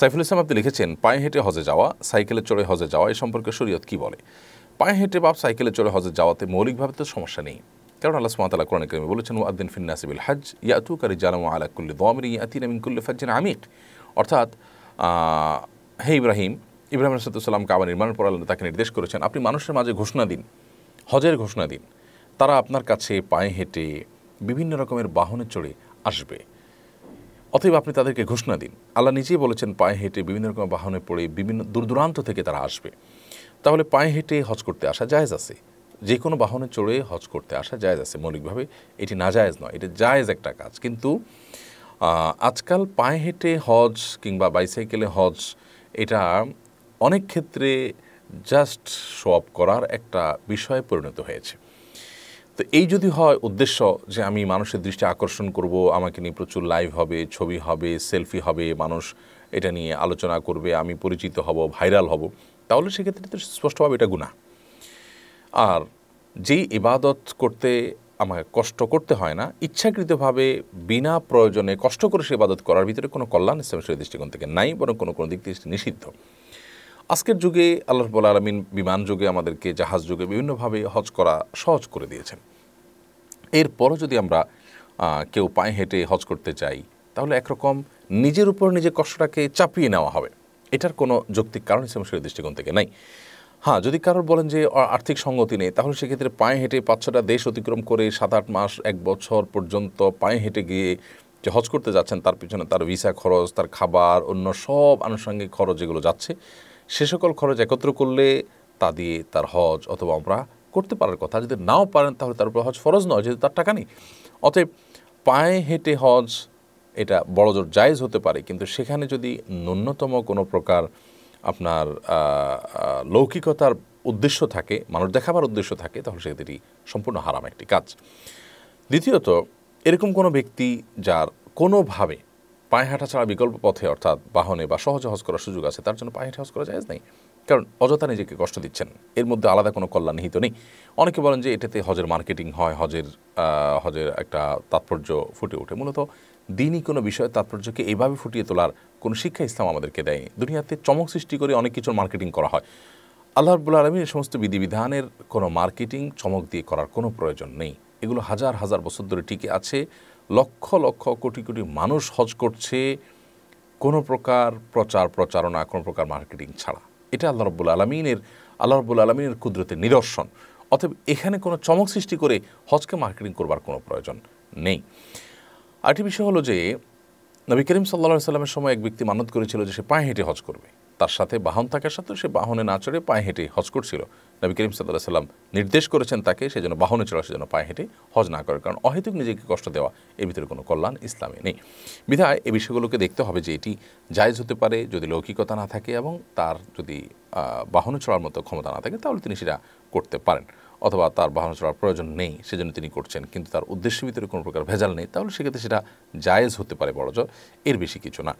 সাইফুল ইসলাম আপনি লিখেছেন পায়ে হেঁটে হজে যাওয়া সাইকেলে চড়ে হজে যাওয়া এ সম্পর্কে শরীয়ত কি বলে পায়ে হেঁটে বা সাইকেলে চড়ে হজে যাওয়াতে মৌলিকভাবে তো সমস্যা নেই কারণ আল্লাহ সুমাতালা কোরআন কেমি বলেছেন ও আদিন ফিন্নাসিবিল হজ ইয়াতু কারি জালাম আলা কুল্লি দমির ইয়াতিন আমিন কুল্লি ফাজ্জিন আমিক অর্থাৎ হে ইব্রাহিম ইব্রাহিম রসাদুল্লাম কাবা নির্মাণের পর আল্লাহ তাকে নির্দেশ করেছেন আপনি মানুষের মাঝে ঘোষণা দিন হজের ঘোষণা দিন তারা আপনার কাছে পায়ে হেঁটে বিভিন্ন রকমের বাহনে চড়ে আসবে অতএব আপনি তাদেরকে ঘোষণা দিন আল্লাহ নিজেই বলেছেন পায়ে হেঁটে বিভিন্ন রকম বাহনে পড়ে বিভিন্ন দূর থেকে তারা আসবে তাহলে পায়ে হেঁটে হজ করতে আসা জায়েজ আছে যে কোনো বাহনে চড়ে হজ করতে আসা জায়েজ আছে মৌলিকভাবে এটি না জায়েজ নয় এটা জায়েজ একটা কাজ কিন্তু আজকাল পায়ে হেঁটে হজ কিংবা বাইসাইকেলে হজ এটা অনেক ক্ষেত্রে জাস্ট শো অফ করার একটা বিষয়ে পরিণত হয়েছে তো এই যদি হয় উদ্দেশ্য যে আমি মানুষের দৃষ্টি আকর্ষণ করব আমাকে নিয়ে প্রচুর লাইভ হবে ছবি হবে সেলফি হবে মানুষ এটা নিয়ে আলোচনা করবে আমি পরিচিত হব ভাইরাল হব তাহলে সেক্ষেত্রে তো স্পষ্টভাবে এটা গুণা আর যেই ইবাদত করতে আমাকে কষ্ট করতে হয় না ইচ্ছাকৃতভাবে বিনা প্রয়োজনে কষ্ট করে সে ইবাদত করার ভিতরে কোনো কল্যাণ ইসলামের দৃষ্টিকোণ থেকে নাই বরং কোনো কোনো দিক থেকে নিষিদ্ধ আজকের যুগে আল্লাহ রব্বুল আলমিন বিমান যুগে আমাদেরকে জাহাজ যুগে বিভিন্নভাবে হজ করা সহজ করে দিয়েছেন এরপরও যদি আমরা কেউ পায়ে হেঁটে হজ করতে চাই তাহলে একরকম নিজের উপর নিজের কষ্টটাকে চাপিয়ে নেওয়া হবে এটার কোনো যৌক্তিক কারণ হিসেবে সেই দৃষ্টিকোণ থেকে নাই হ্যাঁ যদি কারোর বলেন যে আর্থিক সঙ্গতি নেই তাহলে সেক্ষেত্রে পায়ে হেঁটে পাঁচ ছটা দেশ অতিক্রম করে সাত আট মাস এক বছর পর্যন্ত পায়ে হেঁটে গিয়ে যে হজ করতে যাচ্ছেন তার পিছনে তার ভিসা খরচ তার খাবার অন্য সব আনুষঙ্গিক খরচ যেগুলো যাচ্ছে সে সকল খরচ একত্র করলে তা দিয়ে তার হজ অথবা আমরা করতে পারার কথা যদি নাও পারেন তাহলে তার উপর হজ ফরজ নয় যেহেতু তার টাকা নেই অতএব পায়ে হেঁটে হজ এটা বড় জোর জায়জ হতে পারে কিন্তু সেখানে যদি ন্যূনতম কোনো প্রকার আপনার লৌকিকতার উদ্দেশ্য থাকে মানুষ দেখাবার উদ্দেশ্য থাকে তাহলে সেটি সম্পূর্ণ হারাম একটি কাজ দ্বিতীয়ত এরকম কোনো ব্যক্তি যার কোনোভাবে পায়ে হাঁটা ছাড়া বিকল্প পথে অর্থাৎ বাহনে বা সহজে হজ করার সুযোগ আছে তার জন্য পায়ে হেঁটে হজ করা যায় নাই কারণ অযথা নিজেকে কষ্ট দিচ্ছেন এর মধ্যে আলাদা কোনো কল্যাণ নিহিত নেই অনেকে বলেন যে এটাতে হজের মার্কেটিং হয় হজের হজের একটা তাৎপর্য ফুটে ওঠে মূলত দিনই কোনো বিষয়ের তাৎপর্যকে এইভাবে ফুটিয়ে তোলার কোনো শিক্ষা ইসলাম আমাদেরকে দেয়নি দুনিয়াতে চমক সৃষ্টি করে অনেক কিছুর মার্কেটিং করা হয় আল্লাহ রবুল আলমীর সমস্ত বিধিবিধানের কোনো মার্কেটিং চমক দিয়ে করার কোনো প্রয়োজন নেই এগুলো হাজার হাজার বছর ধরে টিকে আছে লক্ষ লক্ষ কোটি কোটি মানুষ হজ করছে কোনো প্রকার প্রচার প্রচারণা কোনো প্রকার মার্কেটিং ছাড়া এটা আল্লাহ রব্বুল আলমিনের আল্লাহ রব্বুল আলমিনের কুদরতের নিদর্শন অতএব এখানে কোনো চমক সৃষ্টি করে হজকে মার্কেটিং করবার কোনো প্রয়োজন নেই আরেকটি বিষয় হলো যে নবী করিম সাল্লা সাল্লামের সময় এক ব্যক্তি মানত করেছিল যে সে পায়ে হেঁটে হজ করবে তার সাথে বাহন থাকার সাথে সে বাহনে না চড়ে পায়ে হেঁটে হজ করছিল নবী করিম সাল্লাহ সাল্লাম নির্দেশ করেছেন তাকে সে যেন বাহনে চড়া সে যেন পায়ে হেঁটে হজ না করে কারণ অহেতুক নিজেকে কষ্ট দেওয়া এর ভিতরে কোনো কল্যাণ ইসলামে নেই বিধায় এই বিষয়গুলোকে দেখতে হবে যে এটি জায়জ হতে পারে যদি লৌকিকতা না থাকে এবং তার যদি বাহনে চড়ার মতো ক্ষমতা না থাকে তাহলে তিনি সেটা করতে পারেন অথবা তার বাহন চলার প্রয়োজন নেই সেজন্য তিনি করছেন কিন্তু তার উদ্দেশ্যের ভিতরে কোনো প্রকার ভেজাল নেই তাহলে সেক্ষেত্রে সেটা জায়েজ হতে পারে বড় এর বেশি কিছু না